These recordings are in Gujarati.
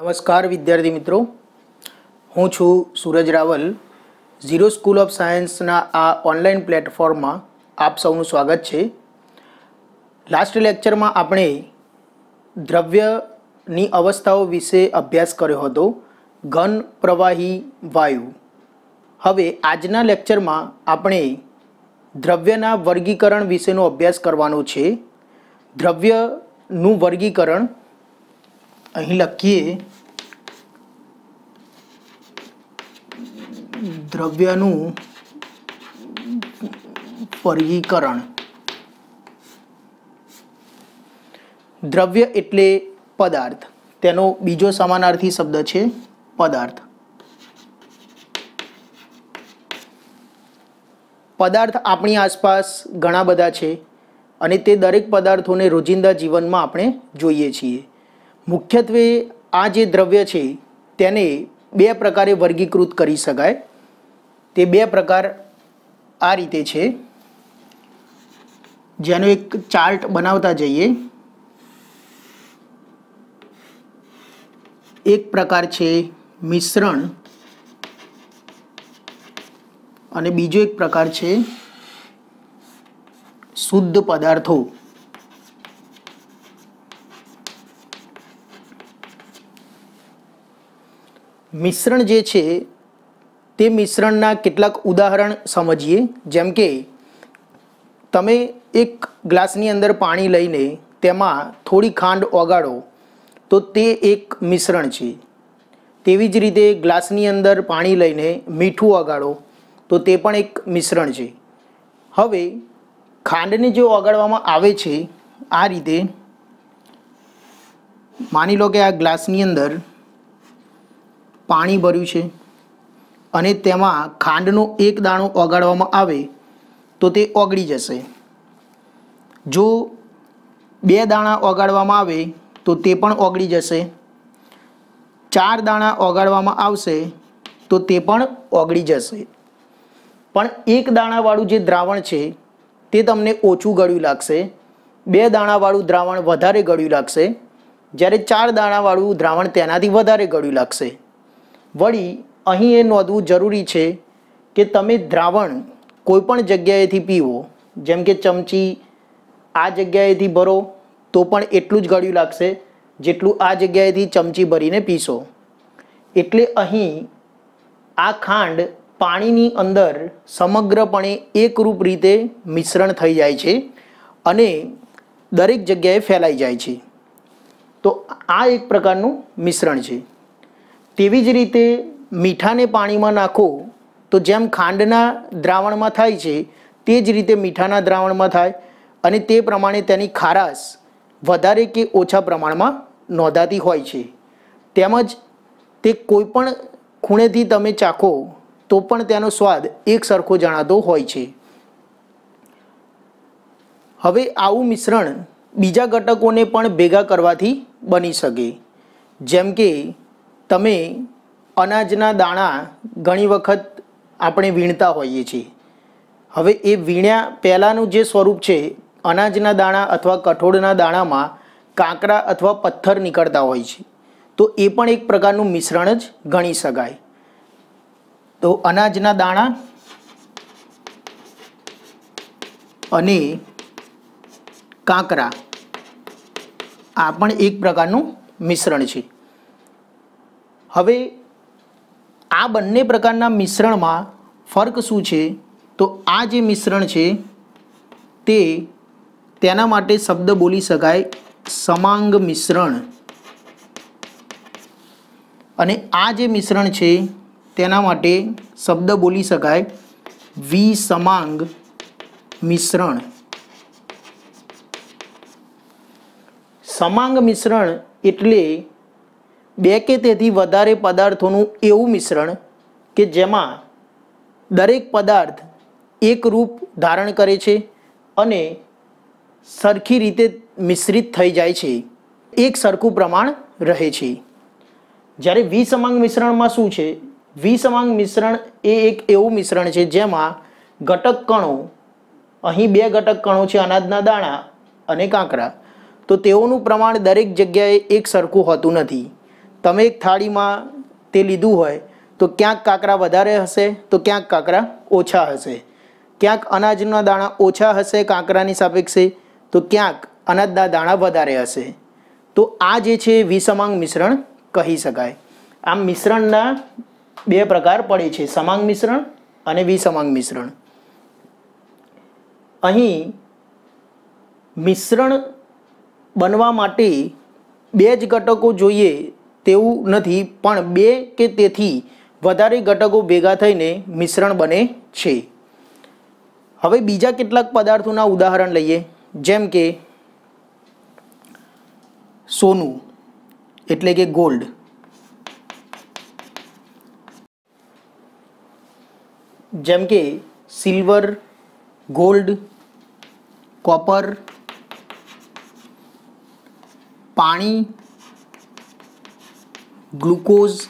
નમસ્કાર વિદ્યાર્થી મિત્રો હું છું Suraj Raval zero school of સાયન્સના આ ઓનલાઈન પ્લેટફોર્મમાં આપ સૌનું સ્વાગત છે લાસ્ટ લેક્ચરમાં આપણે દ્રવ્યની અવસ્થાઓ વિશે અભ્યાસ કર્યો હતો ઘન પ્રવાહી વાયુ હવે આજના લેક્ચરમાં આપણે દ્રવ્યના વર્ગીકરણ વિશેનો અભ્યાસ કરવાનો છે દ્રવ્યનું વર્ગીકરણ અહીં લખીએ દ્રવ્યનું વર્ગીકરણ દ્રવ્ય એટલે પદાર્થ તેનો બીજો સમાનાર્થી શબ્દ છે પદાર્થ પદાર્થ આપણી આસપાસ ઘણા બધા છે અને તે દરેક પદાર્થોને રોજિંદા જીવનમાં આપણે જોઈએ છીએ મુખ્યત્વે આ જે દ્રવ્ય છે તેને બે પ્રકારે વર્ગીકૃત કરી શકાય તે બે પ્રકાર આ રીતે છે જેનો એક ચાર્ટ બનાવતા જઈએ એક પ્રકાર છે મિશ્રણ અને બીજો એક પ્રકાર છે શુદ્ધ પદાર્થો મિશ્રણ જે છે તે મિશ્રણના કેટલાક ઉદાહરણ સમજીએ જેમ કે તમે એક ગ્લાસની અંદર પાણી લઈને તેમાં થોડી ખાંડ ઓગાળો તો તે એક મિશ્રણ છે તેવી જ રીતે ગ્લાસની અંદર પાણી લઈને મીઠું ઓગાળો તો તે પણ એક મિશ્રણ છે હવે ખાંડને જે ઓગાળવામાં આવે છે આ રીતે માની લો કે આ ગ્લાસની અંદર પાણી ભર્યું છે અને તેમાં ખાંડનો એક દાણો ઓગાળવામાં આવે તો તે ઓગળી જશે જો બે દાણા ઓગાળવામાં આવે તો તે પણ ઓગળી જશે ચાર દાણા ઓગાળવામાં આવશે તો તે પણ ઓગળી જશે પણ એક દાણાવાળું જે દ્રાવણ છે તે તમને ઓછું ગળ્યું લાગશે બે દાણાવાળું દ્રાવણ વધારે ગળ્યું લાગશે જ્યારે ચાર દાણાવાળું દ્રાવણ તેનાથી વધારે ગળ્યું લાગશે વળી અહીં એ નોંધવું જરૂરી છે કે તમે દ્રાવણ કોઈપણ જગ્યાએથી પીવો જેમ કે ચમચી આ જગ્યાએથી ભરો તો પણ એટલું જ ગળ્યું લાગશે જેટલું આ જગ્યાએથી ચમચી ભરીને પીશો એટલે અહીં આ ખાંડ પાણીની અંદર સમગ્રપણે એકરૂપ રીતે મિશ્રણ થઈ જાય છે અને દરેક જગ્યાએ ફેલાઈ જાય છે તો આ એક પ્રકારનું મિશ્રણ છે તેવી જ રીતે મીઠાને પાણીમાં નાખો તો જેમ ખાંડના દ્રાવણમાં થાય છે તે જ રીતે મીઠાના દ્રાવણમાં થાય અને તે પ્રમાણે તેની ખારાશ વધારે કે ઓછા પ્રમાણમાં નોંધાતી હોય છે તેમજ તે કોઈપણ ખૂણેથી તમે ચાખો તો પણ તેનો સ્વાદ એક સરખો જણાતો હોય છે હવે આવું મિશ્રણ બીજા ઘટકોને પણ ભેગા કરવાથી બની શકે જેમ કે તમે અનાજના દાણા ઘણી વખત આપણે વીણતા હોઈએ છીએ હવે એ વીણ્યા પહેલાંનું જે સ્વરૂપ છે અનાજના દાણા અથવા કઠોળના દાણામાં કાંકરા અથવા પથ્થર નીકળતા હોય છે તો એ પણ એક પ્રકારનું મિશ્રણ જ ગણી શકાય તો અનાજના દાણા અને કાંકરા આ પણ એક પ્રકારનું મિશ્રણ છે હવે આ બંને પ્રકારના મિશ્રણમાં ફર્ક શું છે તો આ જે મિશ્રણ છે તે તેના માટે શબ્દ બોલી શકાય સમાંગ મિશ્રણ અને આ જે મિશ્રણ છે તેના માટે શબ્દ બોલી શકાય વિસમાંગ મિશ્રણ સમાંગ મિશ્રણ એટલે બે કે તેથી વધારે પદાર્થોનું એવું મિશ્રણ કે જેમાં દરેક પદાર્થ એક રૂપ ધારણ કરે છે અને સરખી રીતે મિશ્રિત થઈ જાય છે એક સરખું પ્રમાણ રહે છે જ્યારે વિસમાંગ મિશ્રણમાં શું છે વિસમાંગ મિશ્રણ એ એક એવું મિશ્રણ છે જેમાં ઘટક કણો અહીં બે ઘટક કણો છે અનાજના દાણા અને કાંકરા તો તેઓનું પ્રમાણ દરેક જગ્યાએ એક સરખું હોતું નથી તમે એક થાળીમાં તે લીધું હોય તો ક્યાંક કાંકરા વધારે હશે તો ક્યાંક કાંકરા ઓછા હશે ક્યાંક અનાજના દાણા ઓછા હશે કાંકરાની સાપેક્ષે તો ક્યાંક અનાજના દાણા વધારે હશે તો આ જે છે વિસમાંગ મિશ્રણ કહી શકાય આમ મિશ્રણના બે પ્રકાર પડે છે સમાંગ મિશ્રણ અને વિસમાંગ મિશ્રણ અહીં મિશ્રણ બનવા માટે બે જ ઘટકો જોઈએ તેવું નથી પણ બે કે તેથી વધારે ઘટકો ભેગા થઈને મિશ્રણ બને છે હવે બીજા કેટલાક પદાર્થોના ઉદાહરણ લઈએ જેમ કે સોનું એટલે કે ગોલ્ડ જેમ કે સિલ્વર ગોલ્ડ કોપર પાણી ગ્લુકોઝ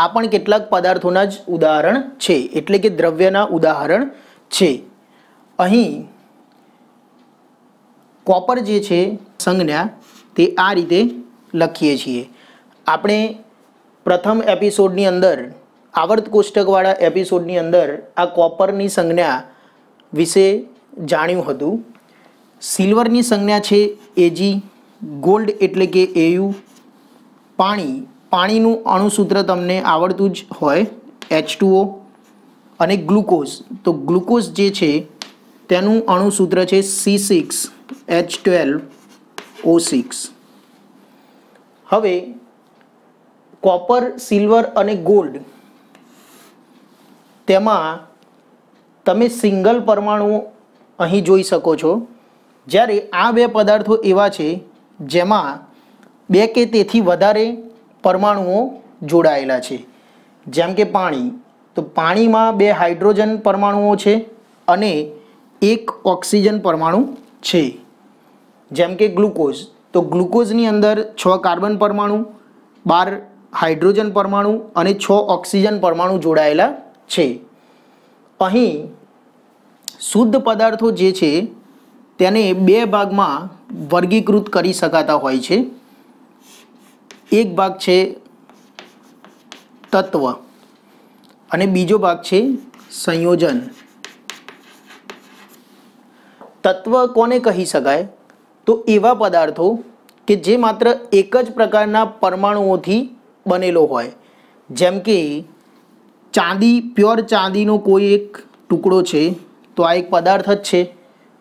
આ પણ કેટલાક પદાર્થોના જ ઉદાહરણ છે એટલે કે દ્રવ્યના ઉદાહરણ છે અહીં કોપર જે છે સંજ્ઞા તે આ રીતે લખીએ છીએ આપણે પ્રથમ એપિસોડની અંદર આવર્ત કોષ્ટકવાળા એપિસોડની અંદર આ કોપરની સંજ્ઞા વિશે જાણ્યું હતું સિલ્વરની સંજ્ઞા છે એજી ગોલ્ડ એટલે કે એયુ પાણી પાણીનું અણુસૂત્ર તમને આવડતું જ હોય એચ ટુઓ અને ગ્લુકોઝ તો ગ્લુકોઝ જે છે તેનું અણુસૂત્ર છે C six H twelve O six હવે કોપર સિલ્વર અને ગોલ્ડ તેમાં તમે સિંગલ પરમાણુ અહીં જોઈ શકો છો જ્યારે આ બે પદાર્થો એવા છે જેમાં બે કે તેથી વધારે પરમાણુઓ જોડાયેલા છે જેમ કે પાણી તો પાણીમાં બે હાઇડ્રોજન પરમાણુઓ છે અને એક ઓક્સિજન પરમાણુ છે જેમ કે ગ્લુકોઝ તો ગ્લુકોઝની અંદર છ કાર્બન પરમાણુ બાર હાઇડ્રોજન પરમાણુ અને છ ઓક્સિજન પરમાણુ જોડાયેલા છે અહીં શુદ્ધ પદાર્થો જે છે તેને બે ભાગમાં વર્ગીકૃત કરી શકાતા હોય છે એક ભાગ છે તત્વ અને બીજો ભાગ છે સંયોજન તત્વ કોને કહી શકાય તો એવા પદાર્થો કે જે માત્ર એક જ પ્રકારના પરમાણુઓથી બનેલો હોય જેમ કે ચાંદી પ્યોર ચાંદીનો કોઈ એક ટુકડો છે તો આ એક પદાર્થ જ છે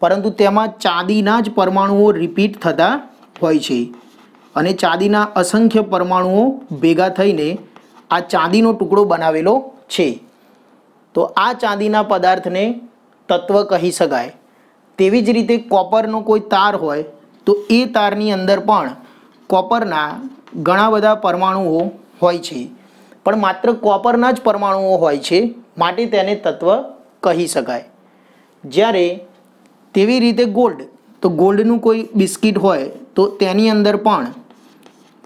પરંતુ તેમાં ચાંદીના જ પરમાણુઓ રિપીટ થતા હોય છે અને ચાંદીના અસંખ્ય પરમાણુઓ ભેગા થઈને આ ચાંદીનો ટુકડો બનાવેલો છે તો આ ચાંદીના પદાર્થને તત્વ કહી શકાય તેવી જ રીતે કોપરનો કોઈ તાર હોય તો એ તારની અંદર પણ કોપરના ઘણા બધા પરમાણુઓ હોય છે પણ માત્ર કોપરના જ પરમાણુઓ હોય છે માટે તેને તત્વ કહી શકાય જ્યારે તેવી રીતે ગોલ્ડ તો ગોલ્ડનું કોઈ બિસ્કિટ હોય તો તેની અંદર પણ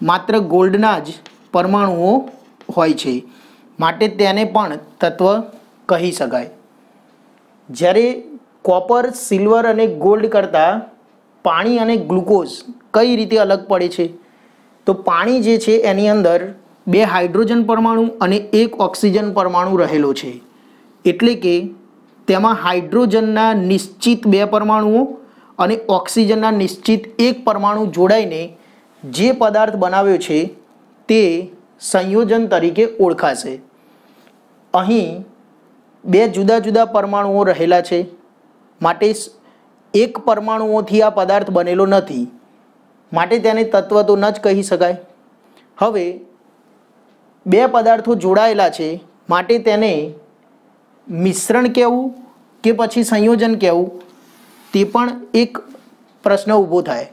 માત્ર ગોલ્ડના જ પરમાણુઓ હોય છે માટે તેને પણ તત્વ કહી શકાય જ્યારે કોપર સિલ્વર અને ગોલ્ડ કરતાં પાણી અને ગ્લુકોઝ કઈ રીતે અલગ પડે છે તો પાણી જે છે એની અંદર બે હાઇડ્રોજન પરમાણુ અને એક ઓક્સિજન પરમાણુ રહેલો છે એટલે કે તેમાં હાઇડ્રોજનના નિશ્ચિત બે પરમાણુઓ અને ઓક્સિજનના નિશ્ચિત એક પરમાણુ જોડાઈને જે પદાર્થ બનાવ્યો છે તે સંયોજન તરીકે ઓળખાશે અહીં બે જુદા જુદા પરમાણુઓ રહેલા છે માટે એક પરમાણુઓથી આ પદાર્થ બનેલો નથી માટે તેને તત્વ તો ન જ કહી શકાય હવે બે પદાર્થો જોડાયેલા છે માટે તેને મિશ્રણ કહેવું કે પછી સંયોજન કહેવું તે પણ એક પ્રશ્ન ઊભો થાય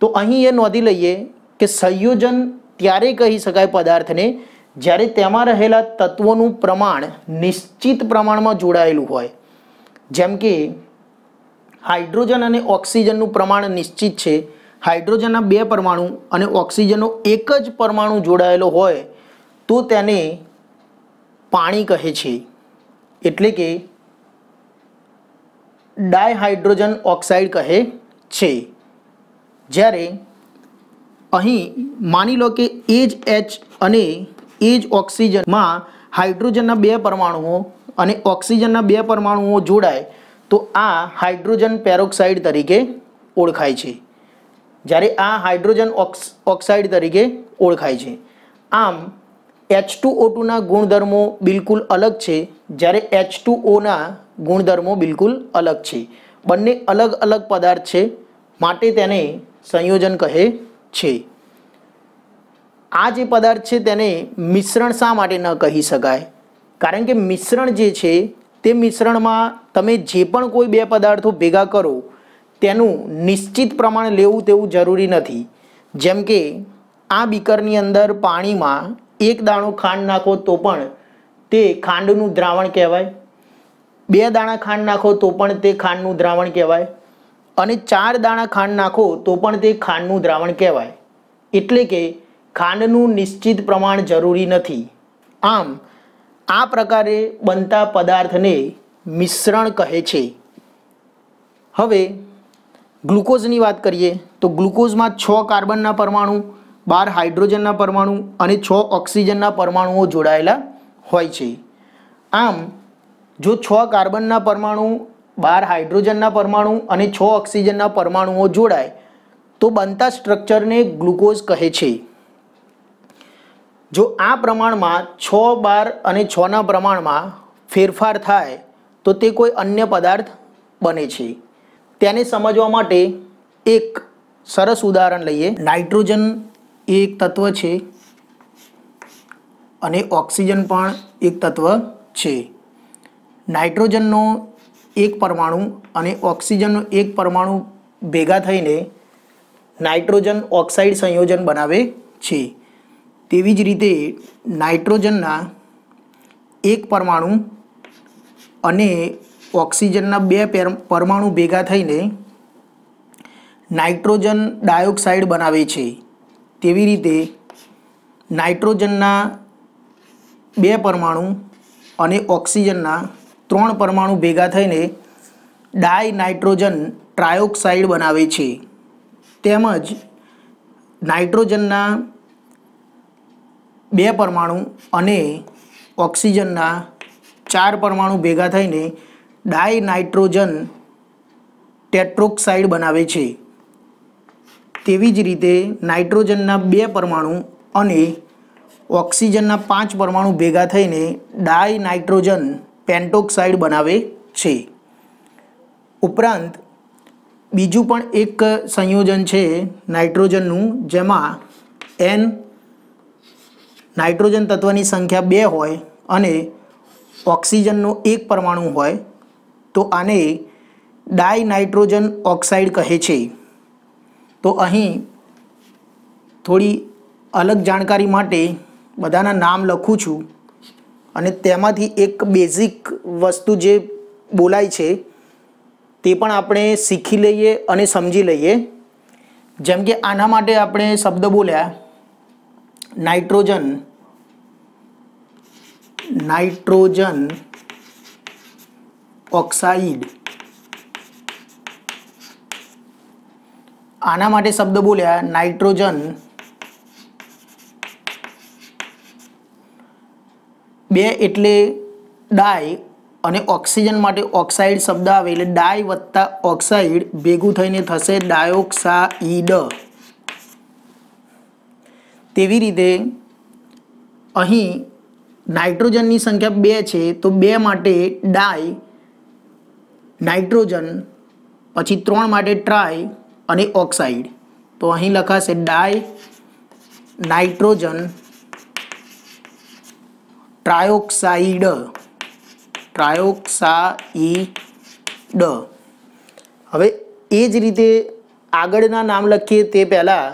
તો અહીં એ નોંધી લઈએ કે સંયોજન ત્યારે કહી શકાય પદાર્થને જ્યારે તેમાં રહેલા તત્વોનું પ્રમાણ નિશ્ચિત પ્રમાણમાં જોડાયેલું હોય જેમ કે હાઇડ્રોજન અને ઓક્સિજનનું પ્રમાણ નિશ્ચિત છે હાઇડ્રોજનના બે પરમાણુ અને ઓક્સિજનનો એક જ પરમાણુ જોડાયેલો હોય તો તેને પાણી કહે છે એટલે કે ડાયહાઇડ્રોજન ઓક્સાઇડ કહે છે જ્યારે અહીં માની લો કે એજ એચ અને એ જ ઓક્સિજનમાં હાઇડ્રોજનના બે પરમાણુઓ અને ઓક્સિજનના બે પરમાણુઓ જોડાય તો આ હાઇડ્રોજન પેરોક્સાઇડ તરીકે ઓળખાય છે જ્યારે આ હાઇડ્રોજન ઓક્સાઇડ તરીકે ઓળખાય છે આમ એચ ટુ ઓ ટુના ગુણધર્મો બિલકુલ અલગ છે જ્યારે એચ ટુ ઓના ગુણધર્મો બિલકુલ અલગ છે બંને અલગ અલગ પદાર્થ છે માટે તેને સંયોજન કહે છે આ જે પદાર્થ છે તેને મિશ્રણ શા માટે ન કહી શકાય કારણ કે મિશ્રણ જે છે તે મિશ્રણમાં તમે જે પણ કોઈ બે પદાર્થો ભેગા કરો તેનું નિશ્ચિત પ્રમાણ લેવું તેવું જરૂરી નથી જેમ કે આ બીકરની અંદર પાણીમાં એક દાણો ખાંડ નાખો તો પણ તે ખાંડનું દ્રાવણ કહેવાય બે દાણા ખાંડ નાખો તો પણ તે ખાંડનું દ્રાવણ કહેવાય અને ચાર દાણા ખાંડ નાખો તો પણ તે ખાંડનું દ્રાવણ કહેવાય એટલે કે ખાંડનું નિશ્ચિત પ્રમાણ જરૂરી નથી આમ આ પ્રકારે બનતા પદાર્થને મિશ્રણ કહે છે હવે ગ્લુકોઝની વાત કરીએ તો ગ્લુકોઝમાં છ કાર્બનના પરમાણુ બાર હાઇડ્રોજનના પરમાણુ અને છ ઓક્સિજનના પરમાણુઓ જોડાયેલા હોય છે આમ જો છ કાર્બનના પરમાણુ બાર હાઇડ્રોજનના પરમાણુ અને છ ઓક્સિજનના પરમાણુઓ જોડાય તો બનતા સ્ટ્રક્ચરને ગ્લુકોઝ કહે છે જો આ પ્રમાણમાં છ બાર અને છના પ્રમાણમાં ફેરફાર થાય તો તે કોઈ અન્ય પદાર્થ બને છે તેને સમજવા માટે એક સરસ ઉદાહરણ લઈએ નાઇટ્રોજન એ એક તત્વ છે અને ઓક્સિજન પણ એક તત્વ છે નાઇટ્રોજનનો એક પરમાણુ અને ઓક્સિજનનો એક પરમાણુ ભેગા થઈને નાઇટ્રોજન ઓક્સાઇડ સંયોજન બનાવે છે તેવી જ રીતે નાઇટ્રોજનના એક પરમાણુ અને ઓક્સિજનના બે પરમાણુ ભેગા થઈને નાઇટ્રોજન ડાયોક્સાઇડ બનાવે છે તેવી રીતે નાઇટ્રોજનના બે પરમાણુ અને ઓક્સિજનના ત્રણ પરમાણુ ભેગા થઈને ડાય નાઇટ્રોજન ટ્રાયોક્સાઇડ બનાવે છે તેમજ નાઇટ્રોજનના બે પરમાણુ અને ઓક્સિજનના ચાર પરમાણુ ભેગા થઈને ડાય નાઇટ્રોજન ટેટ્રોક્સાઇડ બનાવે છે તેવી જ રીતે નાઇટ્રોજનના બે પરમાણુ અને ઓક્સિજનના પાંચ પરમાણુ ભેગા થઈને ડાય નાઇટ્રોજન પેન્ટોક્સાઇડ બનાવે છે ઉપરાંત બીજું પણ એક સંયોજન છે નાઇટ્રોજનનું જેમાં એન નાઇટ્રોજન તત્વની સંખ્યા બે હોય અને ઓક્સિજનનો એક પરમાણુ હોય તો આને ડાય નાઇટ્રોજન ઓક્સાઇડ કહે છે તો અહીં થોડી અલગ જાણકારી માટે બધાના નામ લખું છું અને તેમાંથી એક બેઝિક વસ્તુ જે બોલાય છે તે પણ આપણે શીખી લઈએ અને સમજી લઈએ જેમ કે આના માટે આપણે શબ્દ બોલ્યા નાઇટ્રોજન નાઇટ્રોજન ઓક્સાઇડ આના માટે શબ્દ બોલ્યા નાઇટ્રોજન બે એટલે ડાય અને ઓક્સિજન માટે ઓક્સાઇડ શબ્દ આવે એટલે ડાય વત્તા ઓક્સાઇડ ભેગું થઈને થશે ડાયોક્સાઇડ તેવી રીતે અહીં નાઇટ્રોજનની સંખ્યા બે છે તો બે માટે ડાય નાઇટ્રોજન પછી ત્રણ માટે ટ્રાય અને ઓક્સાઇડ તો અહીં લખાશે ડાય નાઇટ્રોજન ટ્રાયોક્સાઇડ ટ્રાયોક્સાઇડ હવે એ જ રીતે આગળના નામ લખીએ તે પહેલાં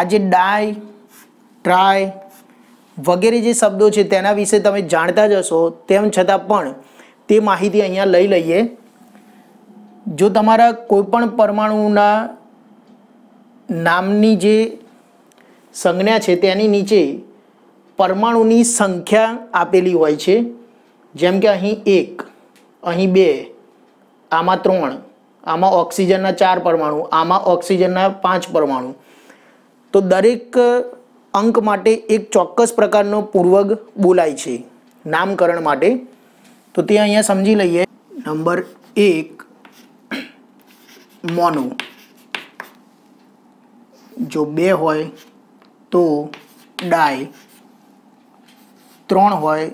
આ જે ડાય ટ્રાય વગેરે જે શબ્દો છે તેના વિશે તમે જાણતા જશો તેમ છતાં પણ તે માહિતી અહીંયા લઈ લઈએ જો તમારા કોઈપણ પરમાણુના નામની જે સંજ્ઞા છે તેની નીચે પરમાણુની સંખ્યા આપેલી હોય છે જેમ કે અહીં એક અહીં બે આમાં ત્રણ આમાં ઓક્સિજનના ચાર પરમાણુ આમાં ઓક્સિજનના પાંચ પરમાણુ તો દરેક અંક માટે એક ચોક્કસ પ્રકારનો પૂર્વગ બોલાય છે નામકરણ માટે તો તે અહીંયા સમજી લઈએ નંબર એક મોનો જો બે હોય તો ડાય ત્રણ હોય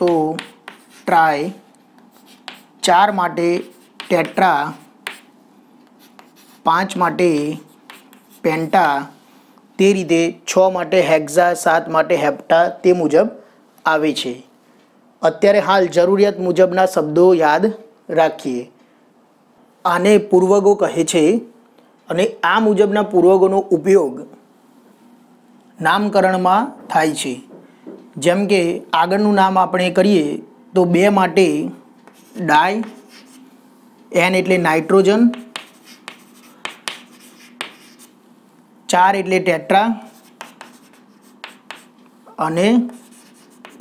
તો ટ્રાય ચાર માટે ટેટ્રા પાંચ માટે પેન્ટા તે રીતે છ માટે હેક્ઝા સાત માટે હેપ્ટા તે મુજબ આવે છે અત્યારે હાલ જરૂરિયાત મુજબના શબ્દો યાદ રાખીએ આને પૂર્વગો કહે છે અને આ મુજબના પૂર્વગોનો ઉપયોગ નામકરણમાં થાય છે જેમ કે આગળનું નામ આપણે કરીએ તો બે માટે ડાય એન એટલે નાઇટ્રોજન ચાર એટલે ટેટ્રા અને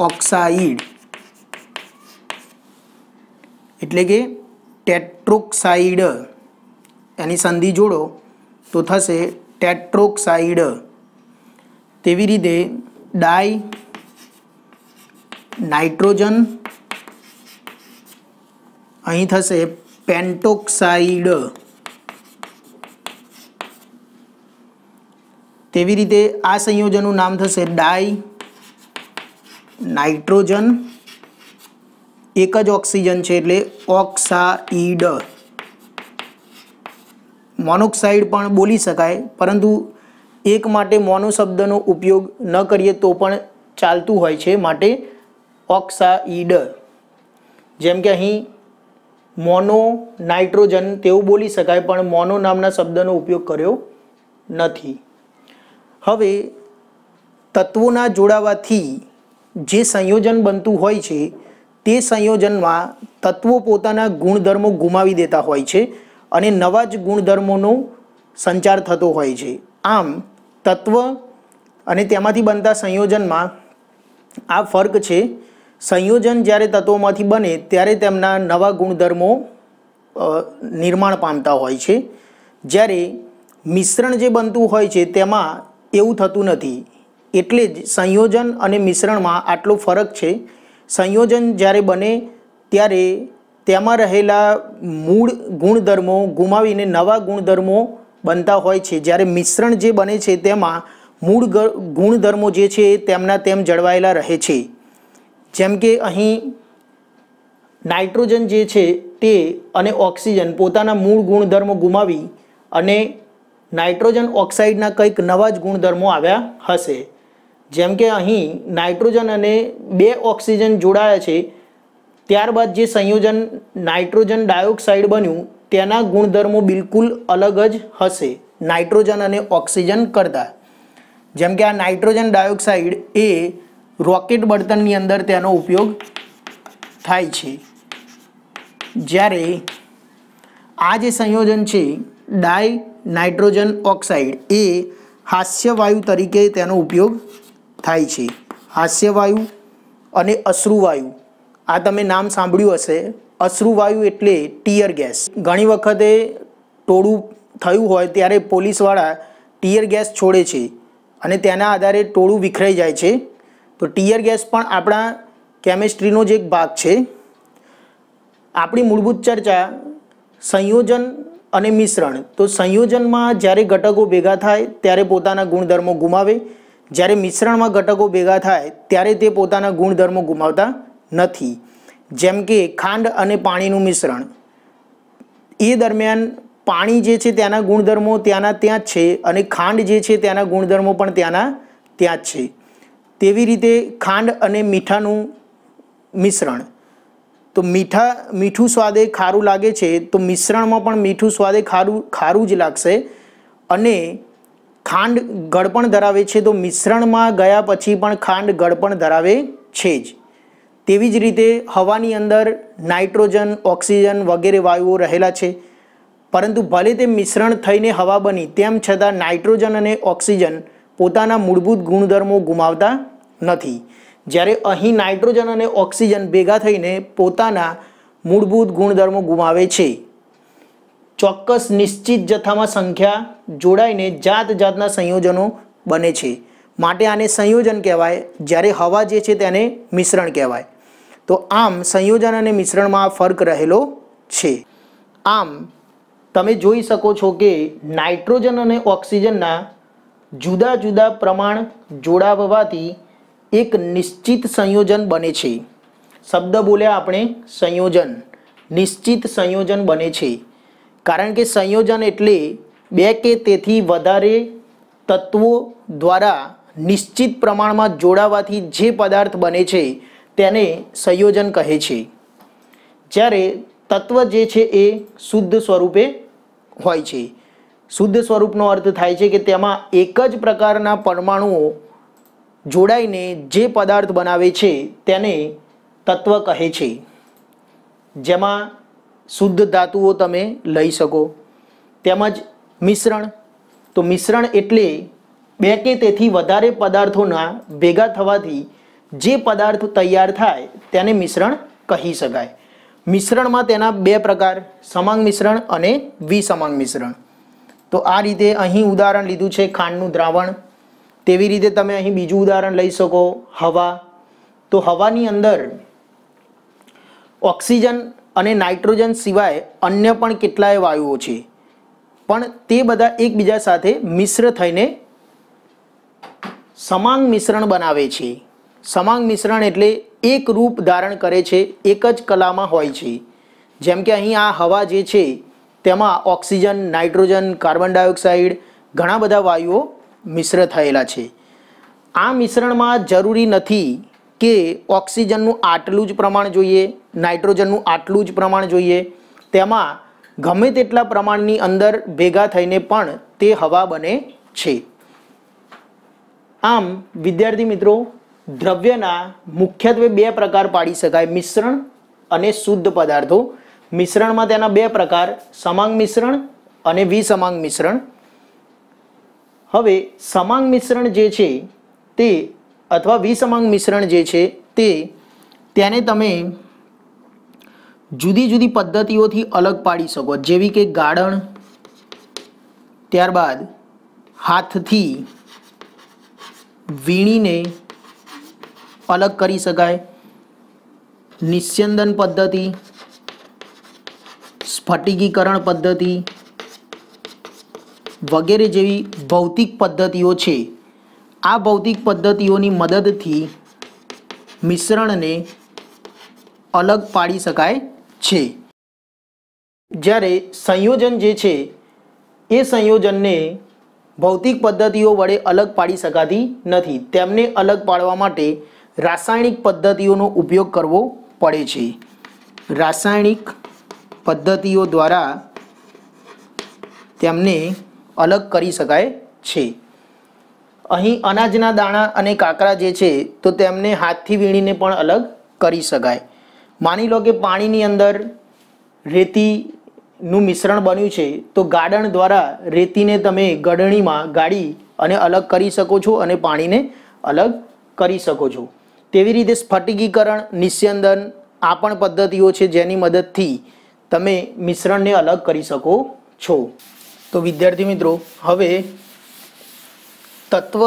ઓક્સાઇડ એટલે કે ટેટ્રોક્સાઇડ એની સંધિ જોડો તો થશે ટેટ્રોક્સાઇડ તેવી રીતે ડાય નાઇટ્રોજન અહીં થશે પેન્ટોક્સાઇડ તેવી રીતે આ સંયોજનનું નામ થશે ડાય નાઇટ્રોજન એક જ ઓક્સિજન છે એટલે ઓક્સાઇડ મોનોક્સાઇડ પણ બોલી શકાય પરંતુ એક માટે મોનો શબ્દનો ઉપયોગ ન કરીએ તો પણ ચાલતું હોય છે માટે ઓક્સાઇડ જેમ કે અહીં મોનો નાઇટ્રોજન તેવું બોલી શકાય પણ મોનો નામના શબ્દનો ઉપયોગ કર્યો નથી હવે તત્વોના જોડાવાથી જે સંયોજન બનતું હોય છે તે સંયોજનમાં તત્વો પોતાના ગુણધર્મો ગુમાવી દેતા હોય છે અને નવા જ ગુણધર્મોનો સંચાર થતો હોય છે આમ તત્વ અને તેમાંથી બનતા સંયોજનમાં આ ફર્ક છે સંયોજન જ્યારે તત્વોમાંથી બને ત્યારે તેમના નવા ગુણધર્મો નિર્માણ પામતા હોય છે જ્યારે મિશ્રણ જે બનતું હોય છે તેમાં એવું થતું નથી એટલે જ સંયોજન અને મિશ્રણમાં આટલો ફરક છે સંયોજન જ્યારે બને ત્યારે તેમાં રહેલા મૂળ ગુણધર્મો ગુમાવીને નવા ગુણધર્મો બનતા હોય છે જ્યારે મિશ્રણ જે બને છે તેમાં મૂળ ગુણધર્મો જે છે તેમના તેમ જળવાયેલા રહે છે જેમ કે અહીં નાઇટ્રોજન જે છે તે અને ઓક્સિજન પોતાના મૂળ ગુણધર્મો ગુમાવી અને નાઇટ્રોજન ઓક્સાઇડના કંઈક નવા જ ગુણધર્મો આવ્યા હશે જેમ કે અહીં નાઇટ્રોજન અને બે ઓક્સિજન જોડાયા છે ત્યારબાદ જે સંયોજન નાઇટ્રોજન ડાયોક્સાઇડ બન્યું તેના ગુણધર્મો બિલકુલ અલગ જ હશે નાઇટ્રોજન અને ઓક્સિજન કરતાં જેમ કે આ નાઇટ્રોજન ડાયોક્સાઇડ એ રોકેટ બળતણની અંદર તેનો ઉપયોગ થાય છે જ્યારે આ જે સંયોજન છે ડાય નાઇટ્રોજન ઓક્સાઇડ એ હાસ્યવાયુ તરીકે તેનો ઉપયોગ થાય છે હાસ્યવાયુ અને અશ્રુવાયુ આ તમે નામ સાંભળ્યું હશે અશ્રુવાયુ એટલે ટીયર ગેસ ઘણી વખતે ટોળું થયું હોય ત્યારે પોલીસવાળા ટીયર ગેસ છોડે છે અને તેના આધારે ટોળું વિખરાઈ જાય છે તો ટીયર ગેસ પણ આપણા કેમેસ્ટ્રીનો જ એક ભાગ છે આપણી મૂળભૂત ચર્ચા સંયોજન અને મિશ્રણ તો સંયોજનમાં જ્યારે ઘટકો ભેગા થાય ત્યારે પોતાના ગુણધર્મો ગુમાવે જ્યારે મિશ્રણમાં ઘટકો ભેગા થાય ત્યારે તે પોતાના ગુણધર્મો ગુમાવતા નથી જેમ કે ખાંડ અને પાણીનું મિશ્રણ એ દરમિયાન પાણી જે છે ત્યાંના ગુણધર્મો ત્યાંના ત્યાં જ છે અને ખાંડ જે છે ત્યાંના ગુણધર્મો પણ ત્યાંના ત્યાં જ છે તેવી રીતે ખાંડ અને મીઠાનું મિશ્રણ તો મીઠા મીઠું સ્વાદે ખારું લાગે છે તો મિશ્રણમાં પણ મીઠું સ્વાદે ખારું ખારું જ લાગશે અને ખાંડ ગળપણ ધરાવે છે તો મિશ્રણમાં ગયા પછી પણ ખાંડ ગળપણ ધરાવે છે જ તેવી જ રીતે હવાની અંદર નાઇટ્રોજન ઓક્સિજન વગેરે વાયુઓ રહેલા છે પરંતુ ભલે તે મિશ્રણ થઈને હવા બની તેમ છતાં નાઇટ્રોજન અને ઓક્સિજન પોતાના મૂળભૂત ગુણધર્મો ગુમાવતા નથી જ્યારે અહીં નાઇટ્રોજન અને ઓક્સિજન ભેગા થઈને પોતાના મૂળભૂત ગુણધર્મો ગુમાવે છે ચોક્કસ નિશ્ચિત જથ્થામાં સંખ્યા જોડાઈને જાત જાતના સંયોજનો બને છે માટે આને સંયોજન કહેવાય જ્યારે હવા જે છે તેને મિશ્રણ કહેવાય તો આમ સંયોજન અને મિશ્રણમાં આ ફર્ક રહેલો છે આમ તમે જોઈ શકો છો કે નાઇટ્રોજન અને ઓક્સિજનના જુદા જુદા પ્રમાણ જોડાવવાથી એક નિશ્ચિત સંયોજન બને છે શબ્દ બોલ્યા આપણે સંયોજન નિશ્ચિત સંયોજન બને છે કારણ કે સંયોજન એટલે બે કે તેથી વધારે તત્વો દ્વારા નિશ્ચિત પ્રમાણમાં જોડાવાથી જે પદાર્થ બને છે તેને સંયોજન કહે છે જ્યારે તત્વ જે છે એ શુદ્ધ સ્વરૂપે હોય છે શુદ્ધ સ્વરૂપનો અર્થ થાય છે કે તેમાં એક જ પ્રકારના પરમાણુઓ જોડાઈને જે પદાર્થ બનાવે છે તેને તત્વ કહે છે જેમાં શુદ્ધ ધાતુઓ તમે લઈ શકો તેમજ મિશ્રણ તો મિશ્રણ એટલે બે કે તેથી વધારે પદાર્થોના ભેગા થવાથી જે પદાર્થ તૈયાર થાય તેને મિશ્રણ કહી શકાય મિશ્રણમાં તેના બે પ્રકાર સમાંગ મિશ્રણ અને વિસમાંગ મિશ્રણ તો આ રીતે અહીં ઉદાહરણ લીધું છે ખાંડનું દ્રાવણ તેવી રીતે તમે અહીં બીજું ઉદાહરણ લઈ શકો હવા તો હવાની અંદર ઓક્સિજન અને નાઇટ્રોજન સિવાય અન્ય પણ કેટલાય વાયુઓ છે પણ તે બધા એકબીજા સાથે મિશ્ર થઈને સમાંગ મિશ્રણ બનાવે છે સમાંગ મિશ્રણ એટલે એક રૂપ ધારણ કરે છે એક જ કલામાં હોય છે જેમ કે અહીં આ હવા જે છે તેમાં ઓક્સિજન નાઇટ્રોજન કાર્બન ડાયોક્સાઇડ ઘણા બધા વાયુઓ મિશ્ર થયેલા છે આ મિશ્રણમાં જરૂરી નથી કે ઓક્સિજનનું આટલું જ પ્રમાણ જોઈએ નાઇટ્રોજનનું આટલું જ પ્રમાણ જોઈએ તેમાં ગમે તેટલા પ્રમાણની અંદર ભેગા થઈને પણ તે હવા બને છે આમ વિદ્યાર્થી મિત્રો દ્રવ્યના મુખ્યત્વે બે પ્રકાર પાડી શકાય મિશ્રણ અને શુદ્ધ પદાર્થો મિશ્રણમાં તેના બે પ્રકાર સમાંગ મિશ્રણ અને વિસમાંગ મિશ્રણ હવે સમાંગ મિશ્રણ જે છે તે અથવા વિસમાંગ મિશ્રણ જે છે તે તેને તમે જુદી જુદી પદ્ધતિઓથી અલગ પાડી શકો જેવી કે ગાળણ ત્યારબાદ હાથથી વીણીને અલગ કરી શકાય નિસ્યંદન પદ્ધતિ સ્ફટિકીકરણ પદ્ધતિ વગેરે જેવી ભૌતિક પદ્ધતિઓ છે આ ભૌતિક પદ્ધતિઓની મદદથી મિશ્રણને અલગ પાડી શકાય છે જ્યારે સંયોજન જે છે એ સંયોજનને ભૌતિક પદ્ધતિઓ વડે અલગ પાડી શકાતી નથી તેમને અલગ પાડવા માટે રાસાયણિક પદ્ધતિઓનો ઉપયોગ કરવો પડે છે રાસાયણિક પદ્ધતિઓ દ્વારા તેમને અલગ કરી શકાય છે અહીં અનાજના દાણા અને કાકરા જે છે તો તેમને હાથથી વીણીને પણ અલગ કરી શકાય માની લો કે પાણીની અંદર રેતીનું મિશ્રણ બન્યું છે તો ગાડણ દ્વારા રેતીને તમે ગળણીમાં ગાળી અને અલગ કરી શકો છો અને પાણીને અલગ કરી શકો છો તેવી રીતે સ્ફટિકીકરણ નિસ્યંદન આ પણ પદ્ધતિઓ છે જેની મદદથી તમે મિશ્રણને અલગ કરી શકો છો તો વિદ્યાર્થી મિત્રો હવે તત્વ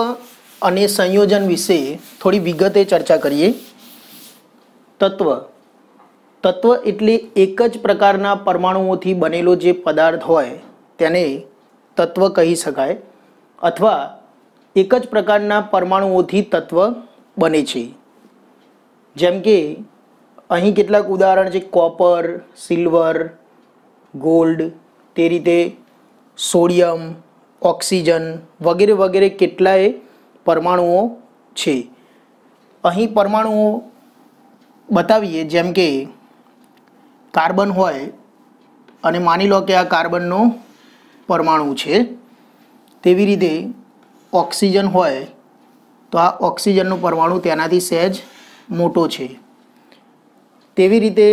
અને સંયોજન વિશે થોડી વિગતે ચર્ચા કરીએ તત્વ તત્વ એટલે એક જ પ્રકારના પરમાણુઓથી બનેલો જે પદાર્થ હોય તેને તત્વ કહી શકાય અથવા એક જ પ્રકારના પરમાણુઓથી તત્વ બને છે જેમ કે અહીં કેટલાક ઉદાહરણ છે કોપર સિલ્વર ગોલ્ડ તે રીતે સોડિયમ ઓક્સિજન વગેરે વગેરે કેટલાય પરમાણુઓ છે અહીં પરમાણુઓ બતાવીએ જેમ કે કાર્બન હોય અને માની લો કે આ કાર્બનનો પરમાણુ છે તેવી રીતે ઓક્સિજન હોય તો આ ઓક્સિજનનો પરમાણુ તેનાથી સહેજ મોટો છે તેવી રીતે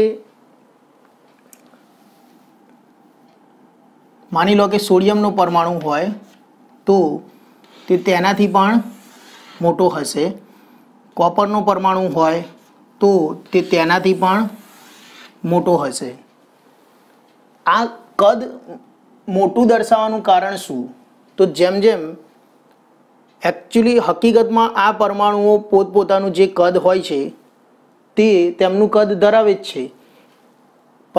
માની લો કે સોડિયમનો પરમાણુ હોય તો તે તેનાથી પણ મોટો હશે કોપરનો પરમાણુ હોય તો તે તેનાથી પણ મોટો હશે આ કદ મોટું દર્શાવવાનું કારણ શું તો જેમ જેમ એકચ્યુઅલી હકીકતમાં આ પરમાણુઓ પોતપોતાનું જે કદ હોય છે તે તેમનું કદ ધરાવે જ છે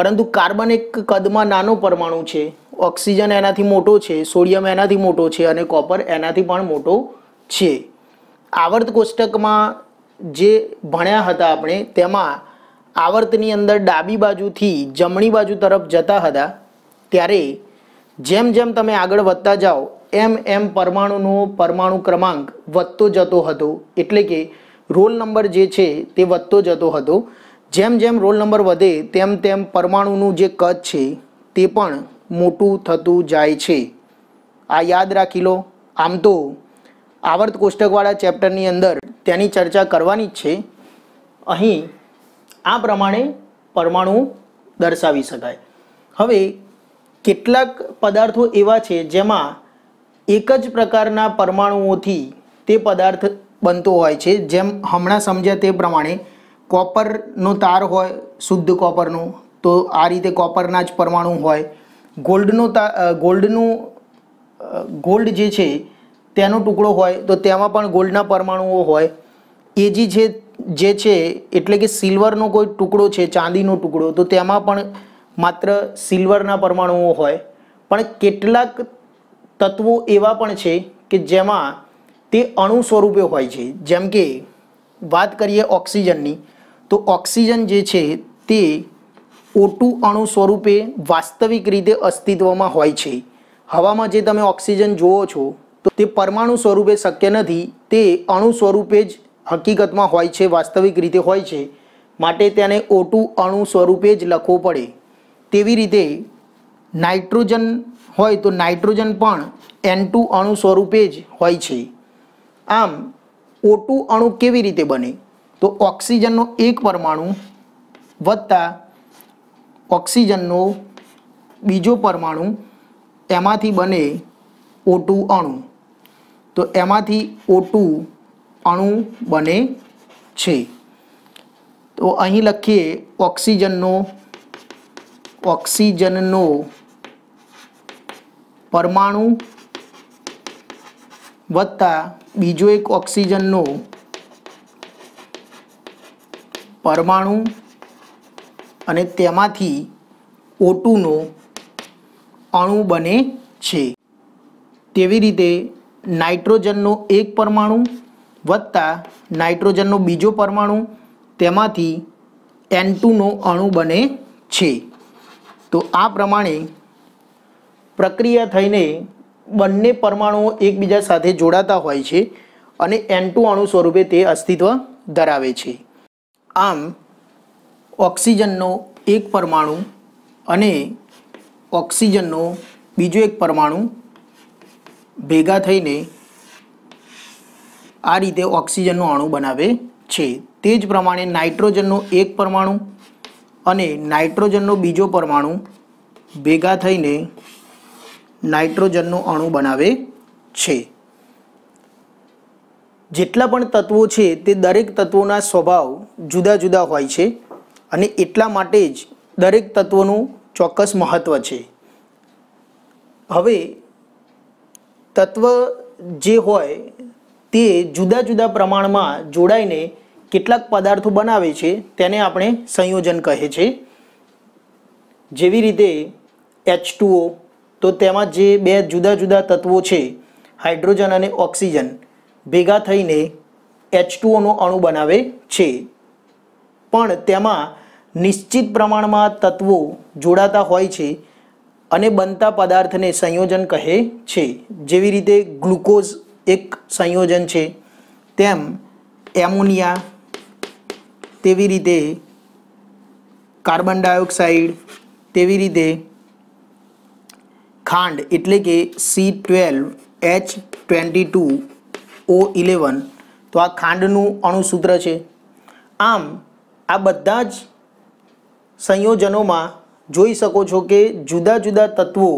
પરંતુ કાર્બન એક કદમાં નાનો પરમાણુ છે ઓક્સિજન એનાથી મોટો છે સોડિયમ એનાથી મોટો છે અને કોપર એનાથી પણ મોટો છે આવર્ત કોષ્ટકમાં જે ભણ્યા હતા આપણે તેમાં આવર્તની અંદર ડાબી બાજુથી જમણી બાજુ તરફ જતા હતા ત્યારે જેમ જેમ તમે આગળ વધતા જાઓ એમ એમ પરમાણુનો પરમાણુ ક્રમાંક વધતો જતો હતો એટલે કે રોલ નંબર જે છે તે વધતો જતો હતો જેમ જેમ રોલ નંબર વધે તેમ તેમ પરમાણુનું જે કદ છે તે પણ મોટું થતું જાય છે આ યાદ રાખી લો આમ તો આવર્ત કોષ્ટકવાળા ચેપ્ટરની અંદર તેની ચર્ચા કરવાની જ છે અહીં આ પ્રમાણે પરમાણુ દર્શાવી શકાય હવે કેટલાક પદાર્થો એવા છે જેમાં એક જ પ્રકારના પરમાણુઓથી તે પદાર્થ બનતો હોય છે જેમ હમણાં સમજ્યા તે પ્રમાણે કોપરનો તાર હોય શુદ્ધ કોપરનો તો આ રીતે કોપરના જ પરમાણુ હોય ગોલ્ડનો તા ગોલ્ડનું ગોલ્ડ જે છે તેનો ટુકડો હોય તો તેમાં પણ ગોલ્ડના પરમાણુઓ હોય એજી છે જે છે એટલે કે સિલ્વરનો કોઈ ટુકડો છે ચાંદીનો ટુકડો તો તેમાં પણ માત્ર સિલ્વરના પરમાણુઓ હોય પણ કેટલાક તત્વો એવા પણ છે કે જેમાં તે અણુ સ્વરૂપે હોય છે જેમ કે વાત કરીએ ઓક્સિજનની તો ઓક્સિજન જે છે તે ઓટુ અણુ સ્વરૂપે વાસ્તવિક રીતે અસ્તિત્વમાં હોય છે હવામાં જે તમે ઓક્સિજન જુઓ છો તો તે પરમાણુ સ્વરૂપે શક્ય નથી તે અણુ સ્વરૂપે જ હકીકતમાં હોય છે વાસ્તવિક રીતે હોય છે માટે તેને ઓટુ અણુ સ્વરૂપે જ લખવો પડે તેવી રીતે નાઇટ્રોજન હોય તો નાઇટ્રોજન પણ એન ટુ અણુ સ્વરૂપે જ હોય છે આમ ઓટુ અણુ કેવી રીતે બને તો ઓક્સિજનનો એક પરમાણુ વત્તા ઓક્સિજનનો બીજો પરમાણુ એમાંથી બને ઓટુ અણુ તો એમાંથી ઓટું અણુ બને છે તો અહીં લખીએ ઓક્સિજનનો ઓક્સિજનનો પરમાણુ વત્તા બીજો એક ઓક્સિજનનો પરમાણુ અને તેમાંથી ઓટુનો અણુ બને છે તેવી રીતે નાઇટ્રોજનનો એક પરમાણુ વત્તા નાઇટ્રોજનનો બીજો પરમાણુ તેમાંથી એન ટુનો અણુ બને છે તો આ પ્રમાણે પ્રક્રિયા થઈને બંને પરમાણુઓ એકબીજા સાથે જોડાતા હોય છે અને એન ટુ અણુ સ્વરૂપે તે અસ્તિત્વ ધરાવે છે આમ ઓક્સિજનનો એક પરમાણુ અને ઓક્સિજનનો બીજો એક પરમાણુ ભેગા થઈને આ રીતે ઓક્સિજનનું અણુ બનાવે છે તે જ પ્રમાણે નાઇટ્રોજનનો એક પરમાણુ અને નાઇટ્રોજનનો બીજો પરમાણુ ભેગા થઈને નાઇટ્રોજનનું અણુ બનાવે છે જેટલા પણ તત્વો છે તે દરેક તત્વોના સ્વભાવ જુદા જુદા હોય છે અને એટલા માટે જ દરેક તત્વોનું ચોક્કસ મહત્ત્વ છે હવે તત્વ જે હોય તે જુદા જુદા પ્રમાણમાં જોડાઈને કેટલાક પદાર્થો બનાવે છે તેને આપણે સંયોજન કહે છે જેવી રીતે એચ તો તેમાં જે બે જુદા જુદા તત્વો છે હાઇડ્રોજન અને ઓક્સિજન ભેગા થઈને એચ અણુ બનાવે છે પણ તેમાં નિશ્ચિત પ્રમાણમાં તત્વો જોડાતા હોય છે અને બનતા પદાર્થને સંયોજન કહે છે જેવી રીતે ગ્લુકોઝ એક સંયોજન છે તેમ એમોનિયા તેવી રીતે કાર્બન ડાયોક્સાઇડ તેવી રીતે ખાંડ એટલે કે C twelve H twenty two O eleven તો આ ખાંડનું અણુસૂત્ર છે આમ આ બધા જ સંયોજનોમાં જોઈ શકો છો કે જુદા જુદા તત્વો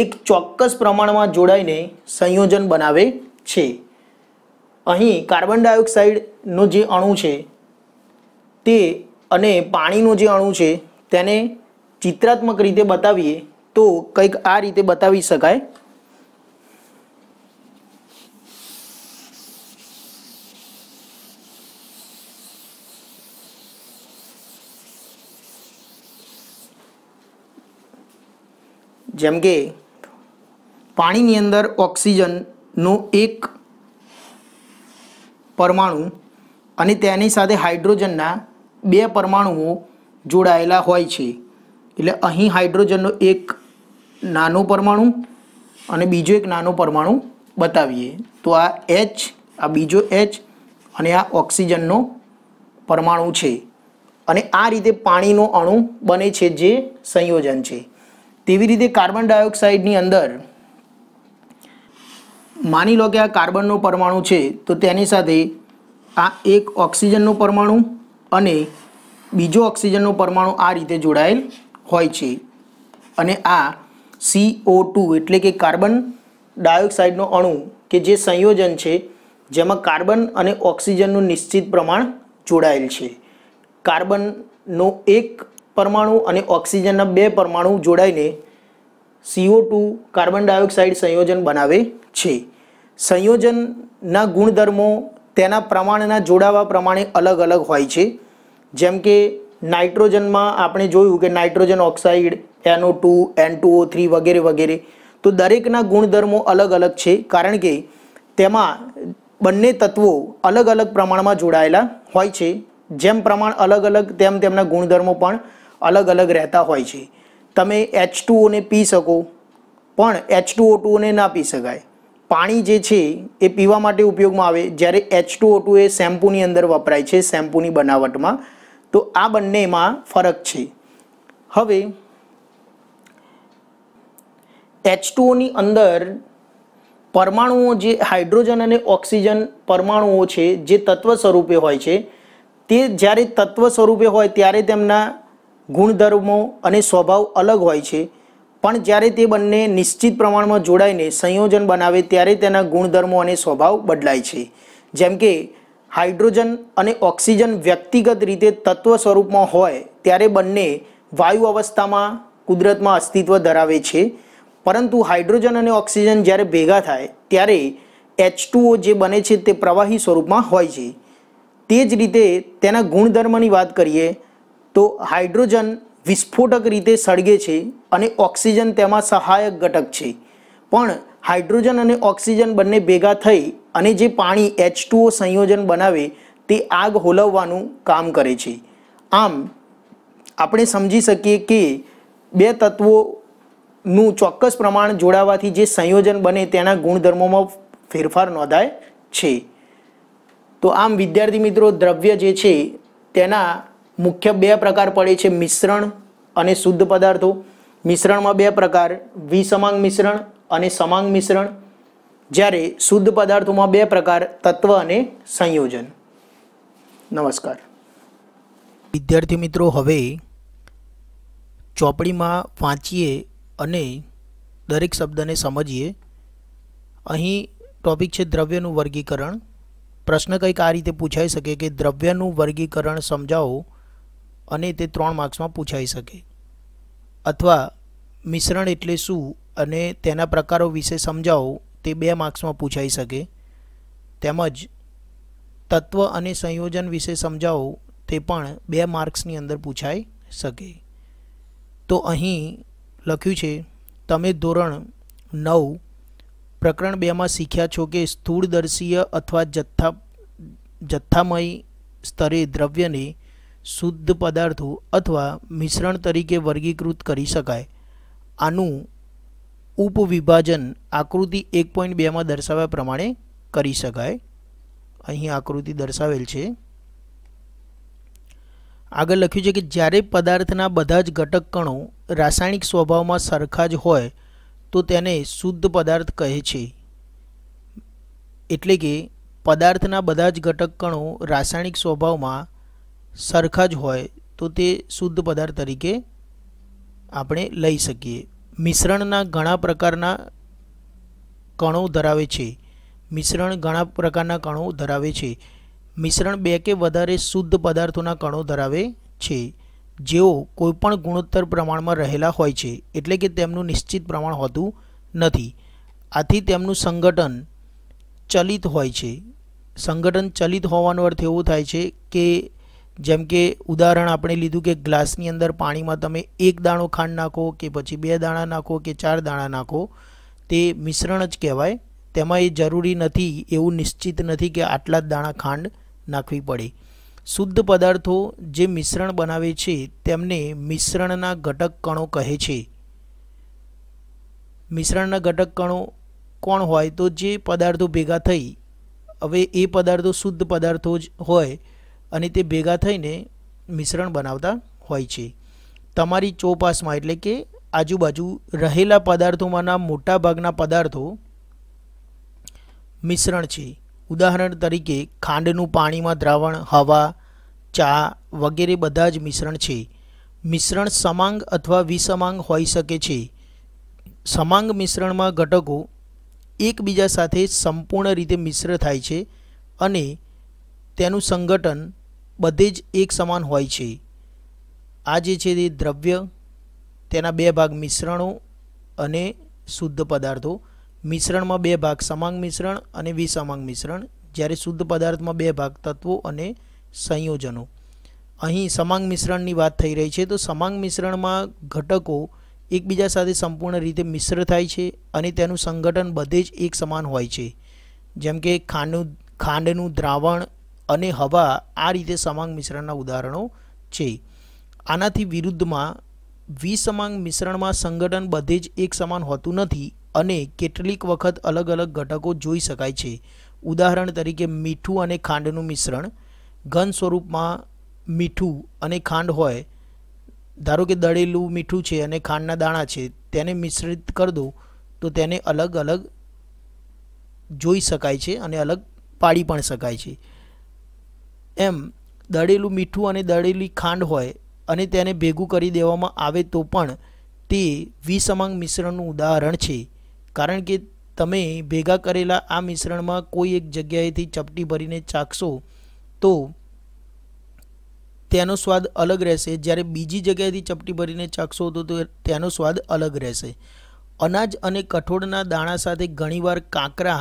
એક ચોક્કસ પ્રમાણમાં જોડાઈને સંયોજન બનાવે છે અહીં કાર્બન ડાયોક્સાઇડનો જે અણુ છે તે અને પાણીનો જે અણુ છે તેને ચિત્રાત્મક રીતે બતાવીએ તો કંઈક આ રીતે બતાવી શકાય જેમ કે પાણીની અંદર ઓક્સિજન નો એક પરમાણુ અને તેની સાથે હાઇડ્રોજનના બે પરમાણુઓ જોડાયેલા હોય છે એટલે અહીં હાઇડ્રોજનનો એક નાનો પરમાણુ અને બીજો એક નાનો પરમાણુ બતાવીએ તો આ એચ આ બીજો એચ અને આ ઓક્સિજનનો પરમાણુ છે અને આ રીતે પાણીનો અણુ બને છે જે સંયોજન છે તેવી રીતે કાર્બન ડાયોક્સાઇડની અંદર માની લો કે આ કાર્બનનું પરમાણુ છે તો તેની સાથે આ એક ઓક્સિજનનું પરમાણુ અને બીજો ઓક્સિજનનું પરમાણુ આ રીતે જોડાયેલ હોય છે અને આ સીઓ ટુ એટલે કે કાર્બન ડાયોક્સાઇડનો અણુ કે જે સંયોજન છે જેમાં કાર્બન અને ઓક્સિજનનું નિશ્ચિત પ્રમાણ જોડાયેલ છે કાર્બનનો એક પરમાણુ અને ઓક્સિજનના બે પરમાણુ જોડાઈને સીઓ ટુ કાર્બન ડાયોક્સાઇડ સંયોજન બનાવે છે સંયોજનના ગુણધર્મો તેના પ્રમાણના જોડાવા પ્રમાણે અલગ અલગ હોય છે જેમ કે નાઇટ્રોજનમાં આપણે જોયું કે nitrogen oxide N O two N two O three વગેરે વગેરે તો દરેકના ગુણધર્મો અલગ અલગ છે કારણ કે તેમાં બંને તત્વો અલગ અલગ પ્રમાણમાં જોડાયેલા હોય છે જેમ પ્રમાણ અલગ અલગ તેમ તેમના ગુણધર્મો પણ અલગ અલગ રહેતા હોય છે તમે એચ ટુઓને પી શકો પણ એચ ટુઓ ટુઓને ના પી શકાય પાણી જે છે એ પીવા માટે ઉપયોગમાં આવે જ્યારે એચ ટુઓ ટુ એ શેમ્પૂની અંદર વપરાય છે શેમ્પૂની બનાવટમાં તો આ બંનેમાં ફરક છે હવે એચ ટુઓની અંદર પરમાણુઓ જે હાઇડ્રોજન અને ઓક્સિજન પરમાણુઓ છે જે તત્વ સ્વરૂપે હોય છે તે જ્યારે તત્વ સ્વરૂપે હોય ત્યારે તેમના ગુણધર્મો અને સ્વભાવ અલગ હોય છે પણ જ્યારે તે બંને નિશ્ચિત પ્રમાણમાં જોડાઈને સંયોજન બનાવે ત્યારે તેના ગુણધર્મો અને સ્વભાવ બદલાય છે જેમ કે હાઇડ્રોજન અને ઓક્સિજન વ્યક્તિગત રીતે તત્વ સ્વરૂપમાં હોય ત્યારે બંને વાયુ અવસ્થામાં કુદરતમાં અસ્તિત્વ ધરાવે છે પરંતુ હાઇડ્રોજન અને ઓક્સિજન જ્યારે ભેગા થાય ત્યારે એચ જે બને છે તે પ્રવાહી સ્વરૂપમાં હોય છે તે જ રીતે તેના ગુણધર્મની વાત કરીએ તો હાઇડ્રોજન વિસ્ફોટક રીતે સળગે છે અને ઓક્સિજન તેમાં સહાયક ઘટક છે પણ હાઇડ્રોજન અને ઓક્સિજન બંને ભેગા થઈ અને જે પાણી એચ સંયોજન બનાવે તે આગ હોલવવાનું કામ કરે છે આમ આપણે સમજી શકીએ કે બે તત્વોનું ચોક્કસ પ્રમાણ જોડાવાથી જે સંયોજન બને તેના ગુણધર્મોમાં ફેરફાર નોંધાય છે તો આમ વિદ્યાર્થી મિત્રો દ્રવ્ય જે છે તેના મુખ્ય બે પ્રકાર પડે છે મિશ્રણ અને શુદ્ધ પદાર્થો મિશ્રણમાં બે પ્રકાર વિસમાંગ મિશ્રણ અને સમાંગ મિશ્રણ જ્યારે શુદ્ધ પદાર્થોમાં બે પ્રકાર તત્વ અને સંયોજન નમસ્કાર વિદ્યાર્થી મિત્રો હવે ચોપડીમાં વાંચીએ અને દરેક શબ્દને સમજીએ અહીં ટોપિક છે દ્રવ્યનું વર્ગીકરણ પ્રશ્ન કંઈક આ રીતે પૂછાઈ શકે કે દ્રવ્યનું વર્ગીકરણ સમજાવો અને તે ત્રણ માર્ક્સમાં પૂછાઈ શકે અથવા મિશ્રણ એટલે શું અને તેના પ્રકારો વિશે સમજાવો તે બે માર્ક્સમાં પૂછાઈ શકે તેમજ તત્વ અને સંયોજન વિશે સમજાવો તે પણ બે માર્ક્સની અંદર પૂછાઈ શકે તો અહીં લખ્યું છે તમે ધોરણ નવ પ્રકરણ બેમાં શીખ્યા છો કે સ્થૂળદર્શીય અથવા જથ્થા જથ્થામય સ્તરે દ્રવ્યને શુદ્ધ પદાર્થો અથવા મિશ્રણ તરીકે વર્ગીકૃત કરી શકાય આનું ઉપવિભાજન આકૃતિ એક પોઈન્ટ બેમાં દર્શાવ્યા પ્રમાણે કરી શકાય અહીં આકૃતિ દર્શાવેલ છે આગળ લખ્યું છે કે જ્યારે પદાર્થના બધા જ ઘટક કણો રાસાયણિક સ્વભાવમાં સરખા જ હોય તો તેને શુદ્ધ પદાર્થ કહે છે એટલે કે પદાર્થના બધા જ ઘટક કણો રાસાયણિક સ્વભાવમાં સરખા જ હોય તો તે શુદ્ધ પદાર્થ તરીકે આપણે લઈ શકીએ મિશ્રણના ઘણા પ્રકારના કણો ધરાવે છે મિશ્રણ ઘણા પ્રકારના કણો ધરાવે છે મિશ્રણ બે કે વધારે શુદ્ધ પદાર્થોના કણો ધરાવે છે જેઓ કોઈપણ ગુણોત્તર પ્રમાણમાં રહેલા હોય છે એટલે કે તેમનું નિશ્ચિત પ્રમાણ હોતું નથી આથી તેમનું સંગઠન ચલિત હોય છે સંગઠન ચલિત હોવાનો અર્થ એવો થાય છે કે જેમ કે ઉદાહરણ આપણે લીધું કે ગ્લાસની અંદર પાણીમાં તમે એક દાણો ખાંડ નાખો કે પછી બે દાણા નાખો કે ચાર દાણા નાખો તે મિશ્રણ જ કહેવાય તેમાં એ જરૂરી નથી એવું નિશ્ચિત નથી કે આટલા જ દાણા ખાંડ નાખવી પડે શુદ્ધ પદાર્થો જે મિશ્રણ બનાવે છે તેમને મિશ્રણના ઘટક કણો કહે છે મિશ્રણના ઘટક કણો કોણ હોય તો જે પદાર્થો ભેગા થઈ હવે એ પદાર્થો શુદ્ધ પદાર્થો જ હોય અને તે ભેગા થઈને મિશ્રણ બનાવતા હોય છે તમારી ચોપાસમાં એટલે કે આજુબાજુ રહેલા પદાર્થોમાંના મોટાભાગના પદાર્થો મિશ્રણ છે ઉદાહરણ તરીકે ખાંડનું પાણીમાં દ્રાવણ હવા ચા વગેરે બધા જ મિશ્રણ છે મિશ્રણ સમાંગ અથવા વિસમાંગ હોઈ શકે છે સમાંગ મિશ્રણમાં ઘટકો એકબીજા સાથે સંપૂર્ણ રીતે મિશ્ર થાય છે અને તેનું સંગઠન બધે જ એક સમાન હોય છે આ જે છે તે દ્રવ્ય તેના બે ભાગ મિશ્રણો અને શુદ્ધ પદાર્થો મિશ્રણમાં બે ભાગ સમાંગ મિશ્રણ અને વિસમાંગ મિશ્રણ જ્યારે શુદ્ધ પદાર્થમાં બે ભાગ તત્વો અને સંયોજનો અહીં સમાંગ મિશ્રણની વાત થઈ રહી છે તો સમાંગ મિશ્રણમાં ઘટકો એકબીજા સાથે સંપૂર્ણ રીતે મિશ્ર થાય છે અને તેનું સંગઠન બધે જ એક સમાન હોય છે જેમ કે ખાંડનું ખાંડનું દ્રાવણ અને હવા આ રીતે સમાંગ મિશ્રણના ઉદાહરણો છે આનાથી વિરુદ્ધમાં વિસમાંગ મિશ્રણમાં સંગઠન બધે જ એક સમાન હોતું નથી અને કેટલીક વખત અલગ અલગ ઘટકો જોઈ શકાય છે ઉદાહરણ તરીકે મીઠું અને ખાંડનું મિશ્રણ ઘન સ્વરૂપમાં મીઠું અને ખાંડ હોય ધારો કે દળેલું મીઠું છે અને ખાંડના દાણા છે તેને મિશ્રિત કર દો તો તેને અલગ અલગ જોઈ શકાય છે અને અલગ પાડી પણ શકાય છે એમ દળેલું મીઠું અને દળેલી ખાંડ હોય અને તેને ભેગું કરી દેવામાં આવે તો પણ તે વિસમાંગ મિશ્રણનું ઉદાહરણ છે કારણ કે તમે ભેગા કરેલા આ મિશ્રણમાં કોઈ એક જગ્યાએથી ચપટી ભરીને ચાખશો તો તેનો સ્વાદ અલગ રહેશે જ્યારે બીજી જગ્યાએથી ચપટી ભરીને ચાખશો તો તેનો સ્વાદ અલગ રહેશે અનાજ અને કઠોળના દાણા સાથે ઘણીવાર કાંકરા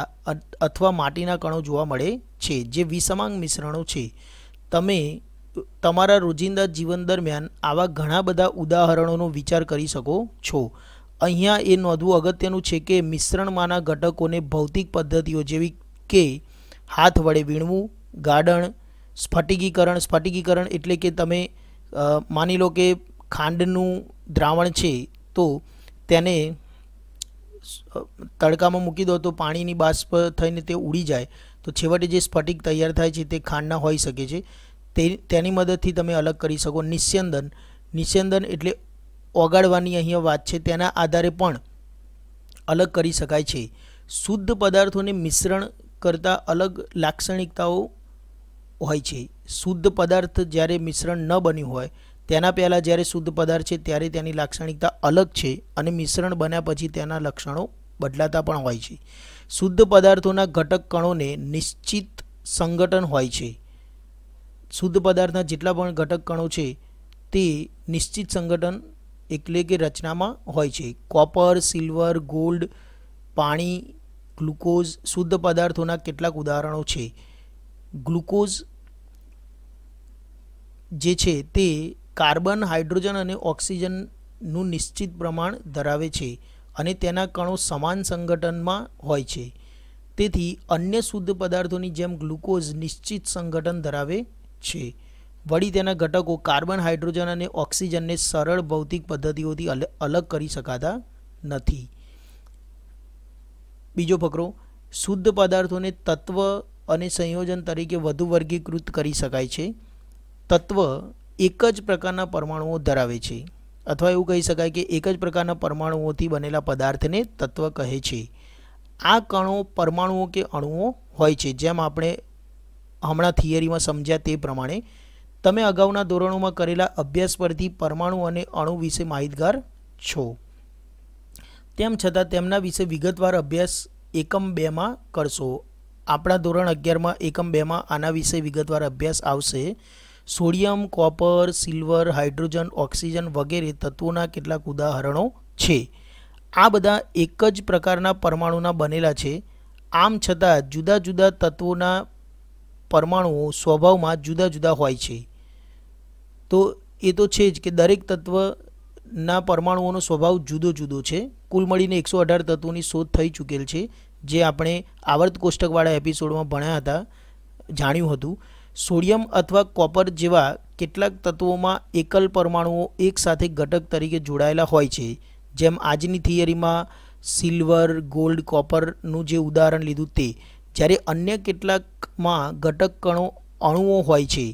અથવા માટીના કણો જોવા મળે છે જે વિષમાંગ મિશ્રણો છે તમે તમારા રોજિંદા જીવન દરમિયાન આવા ઘણા બધા ઉદાહરણોનો વિચાર કરી શકો છો અહીંયા એ નોંધવું અગત્યનું છે કે મિશ્રણમાંના ઘટકોને ભૌતિક પદ્ધતિઓ જેવી કે હાથ વડે વીણવું ગાડણ સ્ફટિકીકરણ સ્ફટિકીકરણ એટલે કે તમે માની લો કે ખાંડનું દ્રાવણ છે તો તેને તડકામાં મૂકી દો તો પાણીની બાષ્પ થઈને તે ઉડી જાય તો છેવટે જે સ્ફટિક તૈયાર થાય છે તે ખાંડના હોઈ શકે છે તે તેની મદદથી તમે અલગ કરી શકો નિસ્યંદન નિસ્યંદન એટલે ઓગાળવાની અહીંયા વાત છે તેના આધારે પણ અલગ કરી શકાય છે શુદ્ધ પદાર્થોને મિશ્રણ કરતાં અલગ લાક્ષણિકતાઓ હોય છે શુદ્ધ પદાર્થ જ્યારે મિશ્રણ ન બન્યું હોય તેના પહેલાં જ્યારે શુદ્ધ પદાર્થ છે ત્યારે તેની લાક્ષણિકતા અલગ છે અને મિશ્રણ બન્યા પછી તેના લક્ષણો બદલાતા પણ હોય છે શુદ્ધ પદાર્થોના ઘટક કણોને નિશ્ચિત સંગઠન હોય છે શુદ્ધ પદાર્થના જેટલા પણ ઘટક કણો છે તે નિશ્ચિત સંગઠન એટલે કે રચનામાં હોય છે કોપર સિલ્વર ગોલ્ડ પાણી ગ્લુકોઝ શુદ્ધ પદાર્થોના કેટલાક ઉદાહરણો છે ગ્લુકોઝ જે છે તે કાર્બન હાઇડ્રોજન અને ઓક્સિજનનું નિશ્ચિત પ્રમાણ ધરાવે છે અને તેના કણો સમાન સંગઠનમાં હોય છે તેથી અન્ય શુદ્ધ પદાર્થોની જેમ ગ્લુકોઝ નિશ્ચિત સંગઠન ધરાવે છે વળી તેના ઘટકો કાર્બન હાઇડ્રોજન અને ઓક્સિજનને સરળ ભૌતિક પદ્ધતિઓથી અલગ કરી શકાતા નથી બીજો ફકરો શુદ્ધ પદાર્થોને તત્વ અને સંયોજન તરીકે વધુ વર્ગીકૃત કરી શકાય છે તત્વ એક જ પ્રકારના પરમાણુઓ ધરાવે છે અથવા એવું કહી શકાય કે એક જ પ્રકારના પરમાણુઓથી બનેલા પદાર્થને તત્વ કહે છે આ કણો પરમાણુઓ કે અણુઓ હોય છે જેમ આપણે હમણાં થિયરીમાં સમજ્યા તે પ્રમાણે તમે અગાઉના ધોરણોમાં કરેલા અભ્યાસ પરથી પરમાણુ અને અણુ વિશે માહિતગાર છો તેમ છતાં તેમના વિશે વિગતવાર અભ્યાસ એકમ બેમાં કરશો આપણા ધોરણ અગિયારમાં એકમ બેમાં આના વિશે વિગતવાર અભ્યાસ આવશે sodium copper silver hydrogen oxygen વગેરે તત્વોના કેટલાક ઉદાહરણો છે આ બધા એક જ પ્રકારના પરમાણુના બનેલા છે આમ છતાં જુદા જુદા તત્વોના પરમાણુઓ સ્વભાવમાં જુદા જુદા હોય છે તો એ તો છે જ કે દરેક તત્વના પરમાણુઓનો સ્વભાવ જુદો જુદો છે કુલ મળીને એકસો અઢાર તત્વોની શોધ થઈ ચૂકેલ છે જે આપણે આવર્ત કોષ્ટકવાળા એપિસોડમાં ભણ્યા હતા જાણ્યું હતું સોડિયમ અથવા કોપર જેવા કેટલાક તત્વોમાં એકલ પરમાણુઓ એકસાથે ઘટક તરીકે જોડાયેલા હોય છે જેમ આજની થિયરીમાં સિલ્વર ગોલ્ડ કોપરનું જે ઉદાહરણ લીધું તે જ્યારે અન્ય કેટલાકમાં ઘટક કણો અણુઓ હોય છે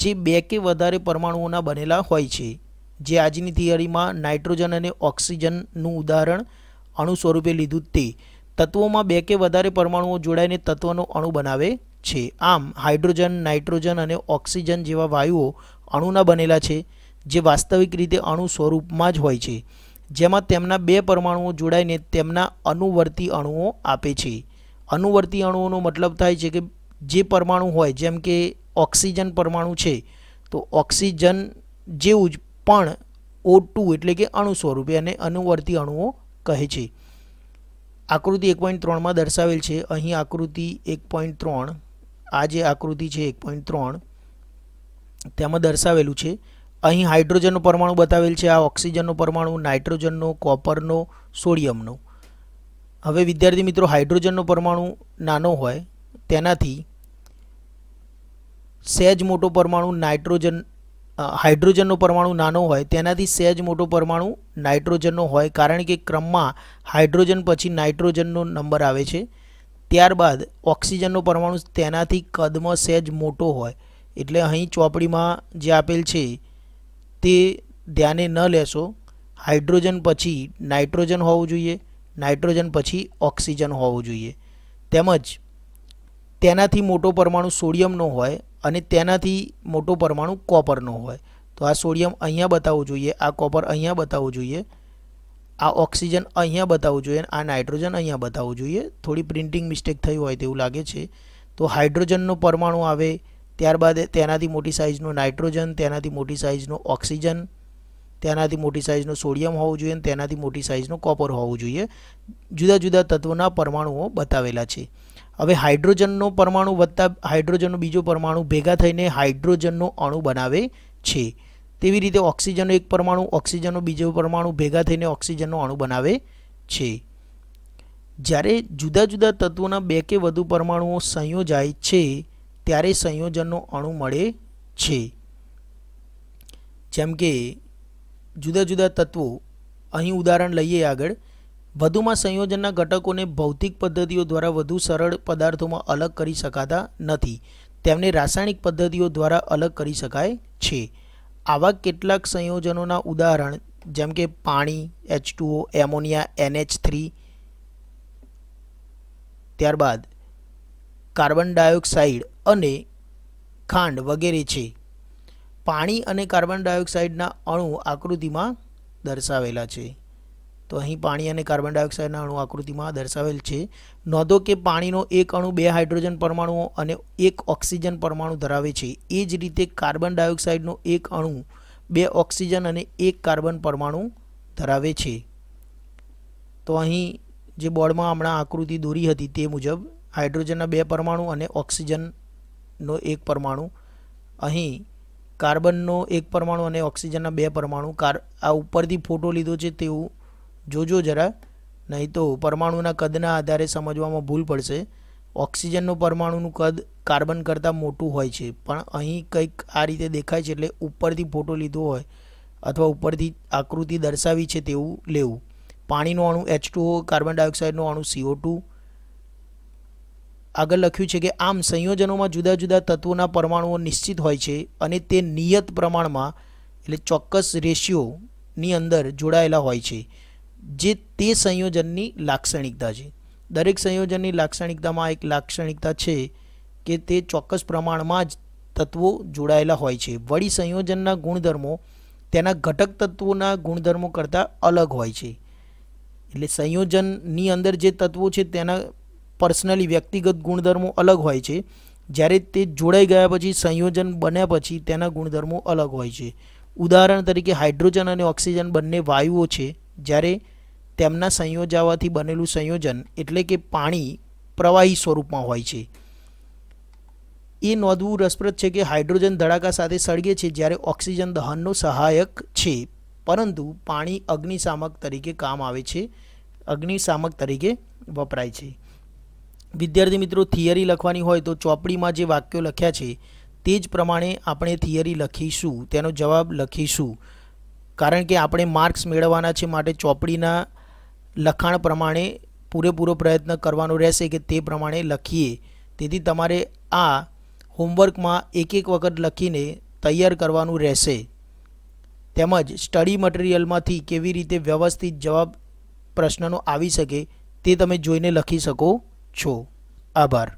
જે બે કે વધારે પરમાણુઓના બનેલા હોય છે જે આજની થિયરીમાં નાઇટ્રોજન અને ઓક્સિજનનું ઉદાહરણ અણુ સ્વરૂપે લીધું તે તત્વોમાં બે કે વધારે પરમાણુઓ જોડાઈને તત્વનો અણુ બનાવે છે આમ હાઇડ્રોજન નાઇટ્રોજન અને ઓક્સિજન જેવા વાયુઓ અણુના બનેલા છે જે વાસ્તવિક રીતે અણુ સ્વરૂપમાં જ હોય છે જેમાં તેમના બે પરમાણુઓ જોડાઈને તેમના અનુવર્તી અણુઓ આપે છે અનુવર્તી અણુઓનો મતલબ થાય છે કે જે પરમાણુ હોય જેમ કે ઓક્સિજન પરમાણુ છે તો ઓક્સિજન જેવું જ પણ ઓ ટુ એટલે કે અણુ સ્વરૂપે અને અનુવર્તી અણુઓ કહે છે આકૃતિ એક પોઈન્ટ ત્રણમાં દર્શાવેલ છે અહીં આકૃતિ એક પોઈન્ટ ત્રણ આ જે આકૃતિ છે એક પોઈન્ટ ત્રણ તેમાં દર્શાવેલું છે અહીં હાઇડ્રોજનનું પરમાણુ બતાવેલ છે આ ઓક્સિજનનું પરમાણુ નાઇટ્રોજનનો કોપરનો સોડિયમનો હવે વિદ્યાર્થી મિત્રો હાઇડ્રોજનનો પરમાણુ નાનો હોય તેનાથી સહેજ મોટો પરમાણુ નાઇટ્રોજન હાઇડ્રોજનનો પરમાણુ નાનો હોય તેનાથી સહેજ મોટો પરમાણુ નાઇટ્રોજનનો હોય કારણ કે ક્રમમાં હાઇડ્રોજન પછી નાઇટ્રોજનનો નંબર આવે છે ત્યારબાદ ઓક્સિજનનો પરમાણુ તેનાથી કદમાં સહેજ મોટો હોય એટલે અહીં ચોપડીમાં જે આપેલ છે તે ધ્યાને ન લેશો હાઇડ્રોજન પછી નાઇટ્રોજન હોવું જોઈએ નાઇટ્રોજન પછી ઓક્સિજન હોવું જોઈએ તેમજ તેનાથી મોટો પરમાણુ સોડિયમનો હોય અને તેનાથી મોટો પરમાણુ કોપરનો હોય તો આ સોડિયમ અહીંયા બતાવવું જોઈએ આ કોપર અહીંયા બતાવવું જોઈએ આ ઓક્સિજન અહીંયા બતાવવું જોઈએ આ નાઇટ્રોજન અહીંયા બતાવવું જોઈએ થોડી પ્રિન્ટિંગ મિસ્ટેક થઈ હોય તેવું લાગે છે તો હાઇડ્રોજનનો પરમાણુ આવે ત્યારબાદ તેનાથી મોટી સાઇઝનો નાઇટ્રોજન તેનાથી મોટી સાઇઝનો ઓક્સિજન તેનાથી મોટી સાઇઝનો સોડિયમ હોવું જોઈએ અને તેનાથી મોટી સાઇઝનો કોપર હોવું જોઈએ જુદા જુદા તત્વોના પરમાણુઓ બતાવેલા છે હવે હાઇડ્રોજનનો પરમાણુ વધતા હાઇડ્રોજનનો બીજો પરમાણુ ભેગા થઈને હાઇડ્રોજનનો અણુ બનાવે છે તેવી રીતે ઓક્સિજનનો એક પરમાણુ ઓક્સિજનનો બીજો પરમાણુ ભેગા થઈને ઓક્સિજનનો અણુ બનાવે છે જ્યારે જુદા જુદા તત્વોના બે કે વધુ પરમાણુઓ સંયોજાય છે ત્યારે સંયોજનનો અણુ મળે છે જેમ કે જુદા જુદા તત્વો અહીં ઉદાહરણ લઈએ આગળ વધુમાં સંયોજનના ઘટકોને ભૌતિક પદ્ધતિઓ દ્વારા વધુ સરળ પદાર્થોમાં અલગ કરી શકાતા નથી તેમને રાસાયણિક પદ્ધતિઓ દ્વારા અલગ કરી શકાય છે આવા કેટલાક સંયોજનોના ઉદાહરણ જેમ કે પાણી H two O ammonia N H three ત્યારબાદ કાર્બન ડાયોક્સાઇડ અને ખાંડ વગેરે છે પાણી અને કાર્બન ડાયોક્સાઇડના અણુ આકૃતિમાં દર્શાવેલા છે તો અહીં પાણી અને કાર્બન ડાયોક્સાઇડના અણુ આકૃતિમાં દર્શાવેલ છે નોંધો કે પાણીનો એક અણુ બે હાઇડ્રોજન પરમાણુઓ અને એક ઓક્સિજન પરમાણુ ધરાવે છે એ જ રીતે કાર્બન ડાયોક્સાઇડનો એક અણુ બે ઓક્સિજન અને એક કાર્બન પરમાણુ ધરાવે છે તો અહીં જે બોર્ડમાં હમણાં આકૃતિ દોરી હતી તે મુજબ હાઇડ્રોજનના બે પરમાણુ અને ઓક્સિજનનો એક પરમાણુ અહીં કાર્બનનો એક પરમાણુ અને ઓક્સિજનના બે પરમાણુ કાર આ ઉપરથી ફોટો લીધો છે તેવું જોજો જરા નહીં તો પરમાણુના કદના આધારે સમજવામાં ભૂલ પડશે ઓક્સિજનનું પરમાણુનું કદ કાર્બન કરતાં મોટું હોય છે પણ અહીં કંઈક આ રીતે દેખાય છે એટલે ઉપરથી ફોટો લીધો હોય અથવા ઉપરથી આકૃતિ દર્શાવી છે તેવું લેવું પાણીનું અણુ એચ કાર્બન ડાયોક્સાઇડનું અણુ સીઓ ટુ આગળ લખ્યું છે કે આમ સંયોજનોમાં જુદા જુદા તત્વોના પરમાણુઓ નિશ્ચિત હોય છે અને તે નિયત પ્રમાણમાં એટલે ચોક્કસ રેશિયોની અંદર જોડાયેલા હોય છે જે તે સંયોજનની લાક્ષણિકતા છે દરેક સંયોજનની લાક્ષણિકતામાં એક લાક્ષણિકતા છે કે તે ચોક્કસ પ્રમાણમાં જ તત્વો જોડાયેલા હોય છે વળી સંયોજનના ગુણધર્મો તેના ઘટક તત્વોના ગુણધર્મો કરતાં અલગ હોય છે એટલે સંયોજનની અંદર જે તત્વો છે તેના પર્સનલી વ્યક્તિગત ગુણધર્મો અલગ હોય છે જ્યારે તે જોડાઈ ગયા પછી સંયોજન બન્યા પછી તેના ગુણધર્મો અલગ હોય છે ઉદાહરણ તરીકે હાઇડ્રોજન અને ઓક્સિજન બંને વાયુઓ છે જ્યારે તેમના સંયોજાવાથી બનેલું સંયોજન એટલે કે પાણી પ્રવાહી સ્વરૂપમાં હોય છે એ નોંધવું રસપ્રદ છે કે હાઇડ્રોજન ધડાકા સાથે સળગે છે જ્યારે ઓક્સિજન દહનનો સહાયક છે પરંતુ પાણી અગ્નિશામક તરીકે કામ આવે છે અગ્નિશામક તરીકે વપરાય છે વિદ્યાર્થી મિત્રો થિયરી લખવાની હોય તો ચોપડીમાં જે વાક્યો લખ્યા છે તે જ પ્રમાણે આપણે થિયરી લખીશું તેનો જવાબ લખીશું કારણ કે આપણે માર્ક્સ મેળવવાના છે માટે ચોપડીના લખાણ પ્રમાણે પૂરેપૂરો પ્રયત્ન કરવાનો રહેશે કે તે પ્રમાણે લખીએ તેથી તમારે આ હોમવર્કમાં એક એક વખત લખીને તૈયાર કરવાનું રહેશે તેમજ સ્ટડી મટીરિયલમાંથી કેવી રીતે વ્યવસ્થિત જવાબ પ્રશ્નનો આવી શકે તે તમે જોઈને લખી શકો છો આભાર